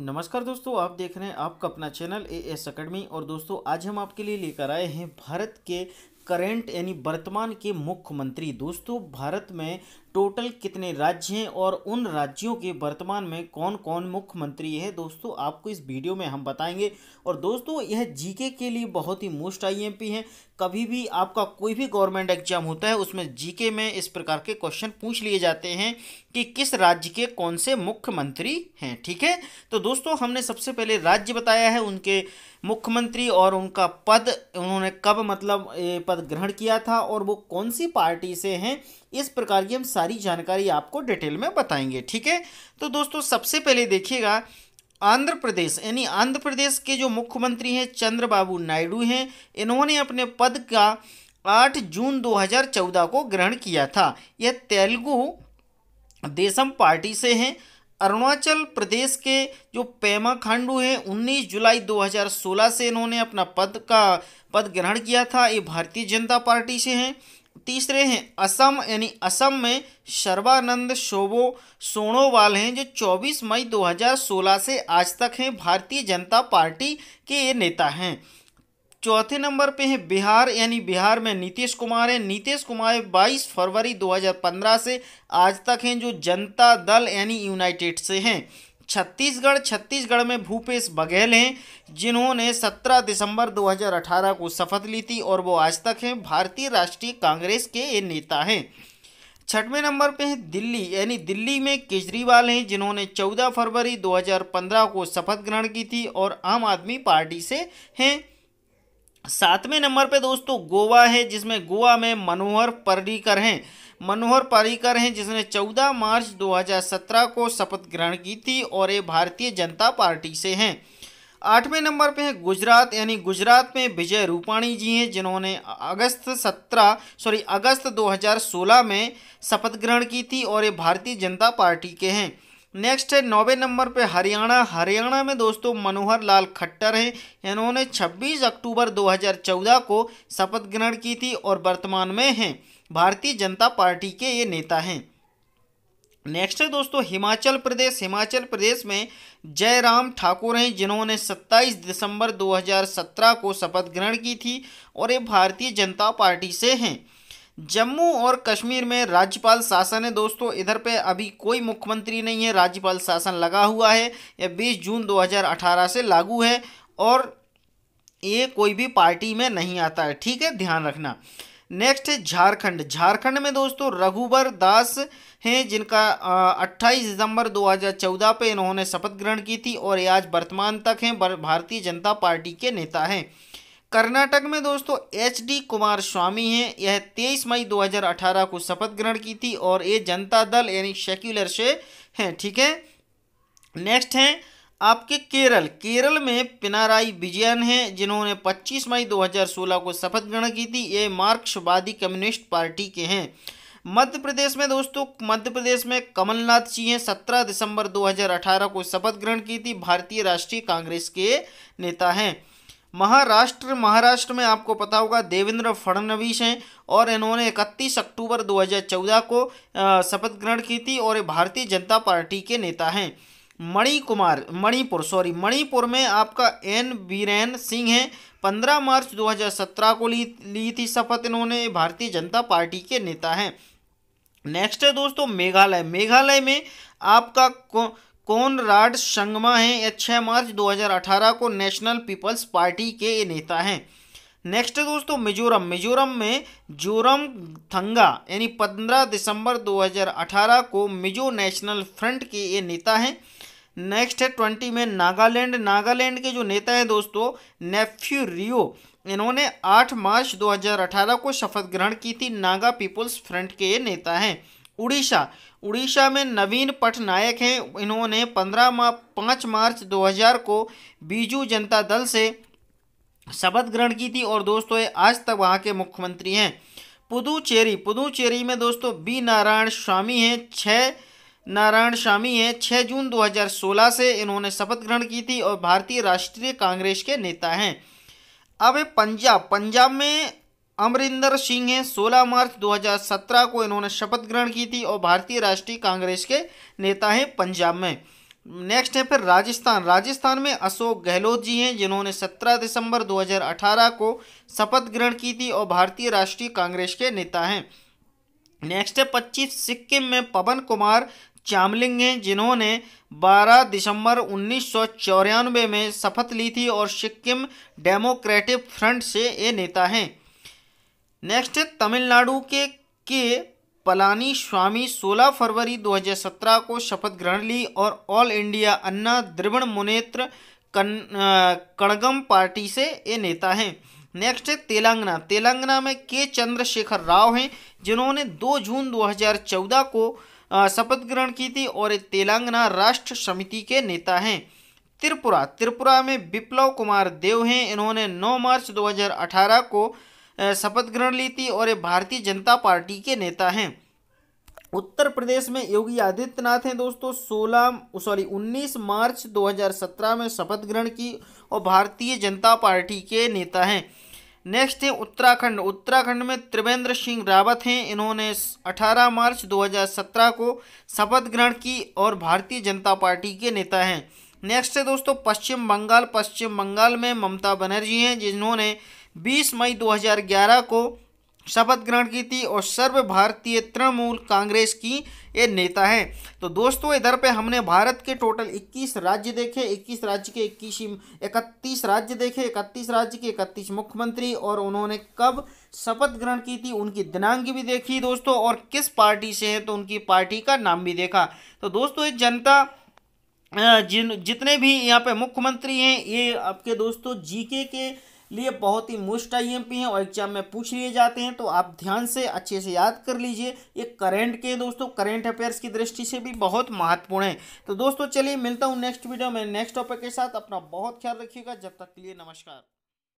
नमस्कार दोस्तों आप देख रहे हैं आपका अपना चैनल ए एस अकेडमी और दोस्तों आज हम आपके लिए लेकर आए हैं भारत के करेंट यानी वर्तमान के मुख्यमंत्री दोस्तों भारत में टोटल कितने राज्य हैं और उन राज्यों के वर्तमान में कौन कौन मुख्यमंत्री है दोस्तों आपको इस वीडियो में हम बताएंगे और दोस्तों यह जीके के लिए बहुत ही मोस्ट आईएमपी है कभी भी आपका कोई भी गवर्नमेंट एग्जाम होता है उसमें जीके में इस प्रकार के क्वेश्चन पूछ लिए जाते हैं कि किस राज्य के कौन से मुख्यमंत्री हैं ठीक है तो दोस्तों हमने सबसे पहले राज्य बताया है उनके मुख्यमंत्री और उनका पद उन्होंने कब मतलब पद ग्रहण किया था और वो कौन सी पार्टी से हैं इस प्रकार की हम सारी जानकारी आपको डिटेल में बताएंगे ठीक है तो दोस्तों सबसे पहले देखिएगा आंध्र प्रदेश यानी आंध्र प्रदेश के जो मुख्यमंत्री हैं चंद्रबाबू नायडू हैं इन्होंने अपने पद का 8 जून 2014 को ग्रहण किया था यह तेलुगु देशम पार्टी से हैं अरुणाचल प्रदेश के जो पेमा खांडू हैं 19 जुलाई 2016 से इन्होंने अपना पद का पद ग्रहण किया था ये भारतीय जनता पार्टी से हैं तीसरे हैं असम यानी असम में सर्वानंद शोभो सोनोवाल हैं जो 24 मई 2016 से आज तक हैं भारतीय जनता पार्टी के ये नेता हैं चौथे नंबर पे है बिहार यानी बिहार में नीतीश कुमार हैं नीतीश कुमार 22 फरवरी 2015 से आज तक हैं जो जनता दल यानी यूनाइटेड से हैं छत्तीसगढ़ छत्तीसगढ़ में भूपेश बघेल हैं जिन्होंने 17 दिसंबर 2018 को शपथ ली थी और वो आज तक हैं भारतीय राष्ट्रीय कांग्रेस के ये नेता हैं छठवें नंबर पे हैं दिल्ली यानी दिल्ली में केजरीवाल हैं जिन्होंने 14 फरवरी 2015 को शपथ ग्रहण की थी और आम आदमी पार्टी से हैं सातवें नंबर पे दोस्तों गोवा है जिसमें गोवा में मनोहर पर्रिकर हैं मनोहर पर्रिकर हैं जिसने 14 मार्च 2017 को शपथ ग्रहण की थी और ये भारतीय जनता पार्टी से हैं आठवें नंबर पे हैं गुजरात यानी गुजरात में विजय रूपाणी जी हैं जिन्होंने अगस्त 17 सॉरी अगस्त 2016 में शपथ ग्रहण की थी और ये भारतीय जनता पार्टी के हैं नेक्स्ट है नौवे नंबर पे हरियाणा हरियाणा में दोस्तों मनोहर लाल खट्टर हैं इन्होंने 26 अक्टूबर 2014 को शपथ ग्रहण की थी और वर्तमान में हैं भारतीय जनता पार्टी के ये नेता हैं नेक्स्ट है दोस्तों हिमाचल प्रदेश हिमाचल प्रदेश में जयराम ठाकुर हैं जिन्होंने 27 दिसंबर 2017 को शपथ ग्रहण की थी और ये भारतीय जनता पार्टी से हैं जम्मू और कश्मीर में राज्यपाल शासन है दोस्तों इधर पे अभी कोई मुख्यमंत्री नहीं है राज्यपाल शासन लगा हुआ है यह बीस जून 2018 से लागू है और ये कोई भी पार्टी में नहीं आता है ठीक है ध्यान रखना नेक्स्ट है झारखंड झारखंड में दोस्तों रघुवर दास हैं जिनका 28 दिसंबर 2014 पे इन्होंने शपथ ग्रहण की थी और ये आज वर्तमान तक हैं भारतीय जनता पार्टी के नेता हैं कर्नाटक में दोस्तों एच डी कुमार स्वामी हैं यह 23 मई 2018 को शपथ ग्रहण की थी और ये जनता दल यानी सेक्युलर से हैं ठीक है नेक्स्ट हैं आपके केरल केरल में पिनाराई विजयन हैं जिन्होंने 25 मई 2016 को शपथ ग्रहण की थी ये मार्क्सवादी कम्युनिस्ट पार्टी के हैं मध्य प्रदेश में दोस्तों मध्य प्रदेश में कमलनाथ जी हैं सत्रह दिसंबर 2018 को शपथ ग्रहण की थी भारतीय राष्ट्रीय कांग्रेस के नेता हैं महाराष्ट्र महाराष्ट्र में आपको पता होगा देवेंद्र फडणवीस हैं और इन्होंने 31 अक्टूबर 2014 को शपथ ग्रहण की थी और ये भारतीय जनता पार्टी के नेता हैं मणि कुमार मणिपुर सॉरी मणिपुर में आपका एन बीरेन सिंह है 15 मार्च 2017 को ली ली थी शपथ इन्होंने भारतीय जनता पार्टी के नेता हैं नेक्स्ट है दोस्तों मेघालय मेघालय में आपका कौन राड संगमा हैं या छः मार्च 2018 को नेशनल पीपल्स पार्टी के नेता हैं नेक्स्ट दोस्तों मिजोरम मिजोरम में जोरम थंगा यानी 15 दिसंबर 2018 को मिजो नेशनल फ्रंट के ये नेता हैं नेक्स्ट है ट्वेंटी में नागालैंड नागालैंड के जो नेता हैं दोस्तों नेफ्यू रियो इन्होंने 8 मार्च 2018 को शपथ ग्रहण की थी नागा पीपल्स फ्रंट के ये नेता हैं उड़ीसा उड़ीसा में नवीन पटनायक हैं इन्होंने पंद्रह मा पाँच मार्च 2000 को बीजू जनता दल से शपथ ग्रहण की थी और दोस्तों ये आज तक वहाँ के मुख्यमंत्री हैं पुदुचेरी पुदुचेरी में दोस्तों बी नारायण स्वामी हैं छः नारायण स्वामी हैं छः जून 2016 से इन्होंने शपथ ग्रहण की थी और भारतीय राष्ट्रीय कांग्रेस के नेता हैं अब पंजाब पंजाब में अमरिंदर सिंह हैं 16 मार्च 2017 को इन्होंने शपथ ग्रहण की थी और भारतीय राष्ट्रीय कांग्रेस के नेता हैं पंजाब में नेक्स्ट है फिर राजस्थान राजस्थान में अशोक गहलोत जी हैं जिन्होंने 17 दिसंबर 2018 को शपथ ग्रहण की थी और भारतीय राष्ट्रीय कांग्रेस के नेता हैं नेक्स्ट है पच्चीस सिक्किम में पवन कुमार चामलिंग हैं जिन्होंने 12 दिसंबर उन्नीस में शपथ ली थी और सिक्किम डेमोक्रेटिक फ्रंट से ये नेता हैं नेक्स्ट है तमिलनाडु के के पलानी स्वामी 16 फरवरी 2017 को शपथ ग्रहण ली और all India Anna Dravida Munnetra Kazhagam party से ये नेता हैं नेक्स्ट है तेलंगाना तेलंगाना में के चंद्रशेखर राव हैं जिन्होंने 2 जून 2014 को शपथ ग्रहण की थी और तेलंगाना राष्ट्र समिति के नेता हैं त्रिपुरा त्रिपुरा में विप्लव कुमार देव हैं इन्होंने 9 मार्च 2018 को शपथ ग्रहण ली थी और ये भारतीय जनता पार्टी के नेता हैं उत्तर प्रदेश में योगी आदित्यनाथ हैं दोस्तों 16 सॉरी 19 मार्च 2017 में शपथ ग्रहण की और भारतीय जनता पार्टी के नेता हैं नेक्स्ट है उत्तराखंड उत्तराखंड में त्रिवेंद्र सिंह रावत हैं इन्होंने 18 मार्च 2017 को शपथ ग्रहण की और भारतीय जनता पार्टी के नेता हैं नेक्स्ट है दोस्तों पश्चिम बंगाल पश्चिम बंगाल में ममता बनर्जी हैं जिन्होंने 20 मई 2011 को शपथ ग्रहण की थी और सर्व भारतीय तृणमूल कांग्रेस की ये नेता हैं तो दोस्तों इधर पे हमने भारत के टोटल 21 राज्य देखे 21 राज्य के 21 इकतीस राज्य देखे 31 राज्य के 31 मुख्यमंत्री और उन्होंने कब शपथ ग्रहण की थी उनकी दिनांक भी देखी दोस्तों और किस पार्टी से है तो उनकी पार्टी का नाम भी देखा तो दोस्तों ये जनता जिन जितने भी यहाँ पे मुख्यमंत्री हैं ये आपके दोस्तों जीके के लिए बहुत ही मोस्ट आई एम पी हैं और एग्जाम में पूछ लिए जाते हैं तो आप ध्यान से अच्छे से याद कर लीजिए ये करेंट के दोस्तों करेंट अफेयर्स की दृष्टि से भी बहुत महत्वपूर्ण है तो दोस्तों चलिए मिलता हूँ नेक्स्ट वीडियो में नेक्स्ट टॉपिक के साथ अपना बहुत ख्याल रखिएगा जब तक के लिए नमस्कार